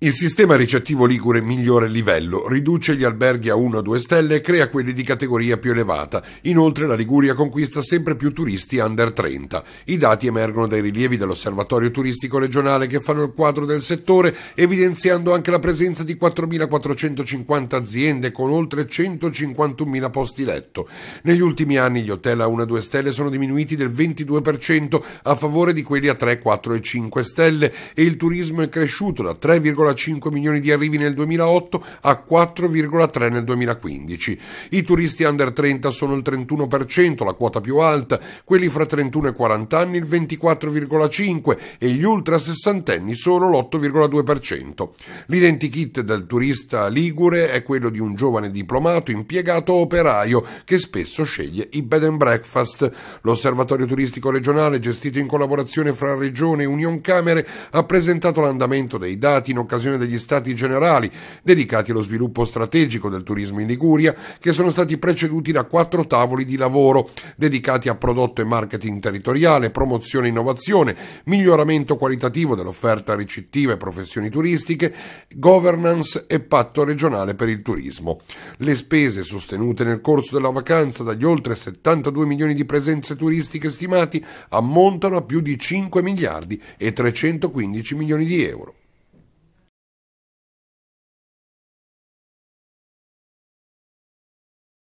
Il sistema ricettivo ligure migliore livello, riduce gli alberghi a 1-2 stelle e crea quelli di categoria più elevata. Inoltre la Liguria conquista sempre più turisti under 30. I dati emergono dai rilievi dell'Osservatorio turistico regionale che fanno il quadro del settore, evidenziando anche la presenza di 4.450 aziende con oltre 151.000 posti letto. Negli ultimi anni gli hotel a 1-2 stelle sono diminuiti del 22% a favore di quelli a 3, 4 e 5 stelle e il turismo è cresciuto da 3,5 3,5 milioni di arrivi nel 2008 a 4,3 nel 2015. I turisti under 30 sono il 31%, la quota più alta, quelli fra 31 e 40 anni il 24,5% e gli ultra sessantenni sono l'8,2%. L'identikit del turista ligure è quello di un giovane diplomato, impiegato o operaio che spesso sceglie i bed and breakfast. L'osservatorio turistico regionale, gestito in collaborazione fra Regione e Union Camere, ha presentato l'andamento dei dati in occasione occasione degli Stati Generali dedicati allo sviluppo strategico del turismo in Liguria, che sono stati preceduti da quattro tavoli di lavoro dedicati a prodotto e marketing territoriale, promozione e innovazione, miglioramento qualitativo dell'offerta ricettiva e professioni turistiche, governance e patto regionale per il turismo. Le spese sostenute nel corso della vacanza dagli oltre 72 milioni di presenze turistiche stimati ammontano a più di 5 miliardi e 315 milioni di euro.